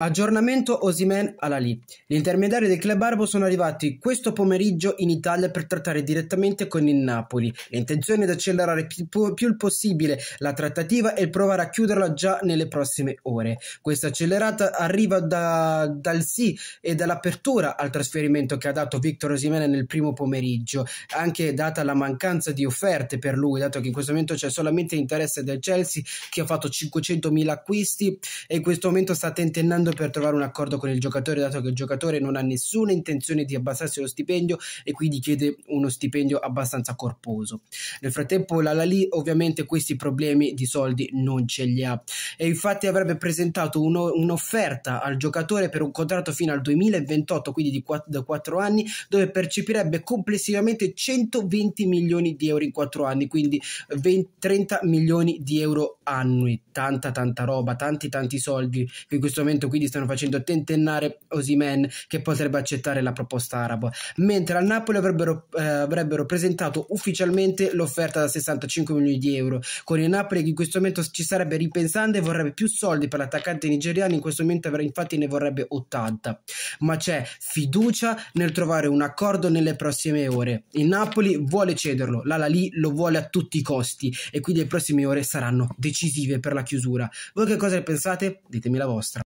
Aggiornamento Osimen Alali. Gli intermediari del club arabo sono arrivati questo pomeriggio in Italia per trattare direttamente con il Napoli. L'intenzione è di accelerare più, più, il possibile la trattativa e provare a chiuderla già nelle prossime ore. Questa accelerata arriva da, dal sì e dall'apertura al trasferimento che ha dato Victor Osimen nel primo pomeriggio, anche data la mancanza di offerte per lui, dato che in questo momento c'è solamente interesse del Chelsea che ha fatto 500.000 acquisti e in questo momento sta tentennando lavorando per trovare un accordo con il giocatore, dato che il giocatore non ha nessuna intenzione di abbassarsi lo stipendio e quindi chiede uno stipendio abbastanza corposo. Nel frattempo l'Alali ovviamente questi problemi di soldi non ce li ha e infatti avrebbe presentato uno, un'offerta al giocatore per un contratto fino al 2028, quindi di 4, da 4 anni, dove percepirebbe complessivamente 120 milioni di euro in 4 anni, quindi 20, 30 milioni di euro annui, tanta tanta roba, tanti tanti soldi che in questo momento qui quindi stanno facendo tentennare Osimen che potrebbe accettare la proposta araba, mentre al Napoli avrebbero, eh, avrebbero presentato ufficialmente l'offerta da 65 milioni di euro, con il Napoli che in questo momento ci sarebbe ripensando e vorrebbe più soldi per l'attaccante nigeriano, in questo momento infatti ne vorrebbe 80, ma c'è fiducia nel trovare un accordo nelle prossime ore. Il Napoli vuole cederlo, l'Alali lo vuole a tutti i costi e quindi le prossime ore saranno decisive per la chiusura. Voi che cosa ne pensate? Ditemi la vostra.